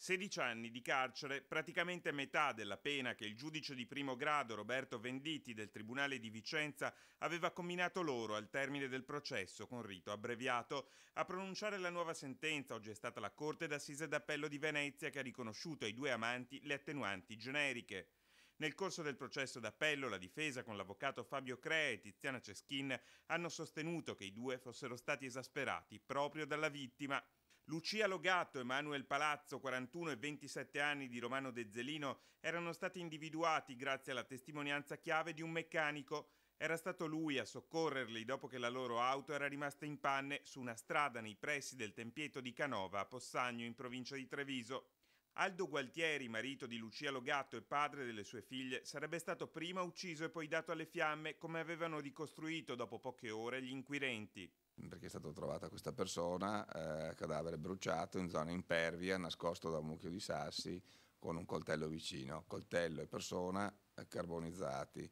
16 anni di carcere, praticamente metà della pena che il giudice di primo grado Roberto Venditti del Tribunale di Vicenza aveva combinato loro al termine del processo con rito abbreviato. A pronunciare la nuova sentenza oggi è stata la Corte d'Assise d'Appello di Venezia che ha riconosciuto ai due amanti le attenuanti generiche. Nel corso del processo d'appello la difesa con l'avvocato Fabio Crea e Tiziana Ceschin hanno sostenuto che i due fossero stati esasperati proprio dalla vittima. Lucia Logato, Emanuele Palazzo, 41 e 27 anni di Romano De Zelino, erano stati individuati grazie alla testimonianza chiave di un meccanico. Era stato lui a soccorrerli dopo che la loro auto era rimasta in panne su una strada nei pressi del Tempieto di Canova a Possagno in provincia di Treviso. Aldo Gualtieri, marito di Lucia Logatto e padre delle sue figlie, sarebbe stato prima ucciso e poi dato alle fiamme, come avevano ricostruito dopo poche ore gli inquirenti. Perché è stata trovata questa persona, eh, cadavere bruciato in zona impervia, nascosto da un mucchio di sassi con un coltello vicino. Coltello e persona eh, carbonizzati.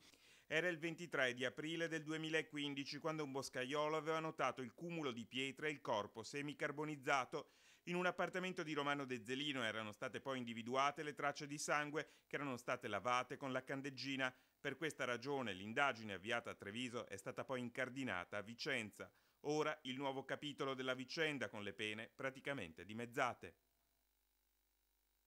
Era il 23 di aprile del 2015 quando un boscaiolo aveva notato il cumulo di pietre e il corpo semicarbonizzato. In un appartamento di Romano De Zelino erano state poi individuate le tracce di sangue che erano state lavate con la candeggina. Per questa ragione l'indagine avviata a Treviso è stata poi incardinata a Vicenza. Ora il nuovo capitolo della vicenda con le pene praticamente dimezzate.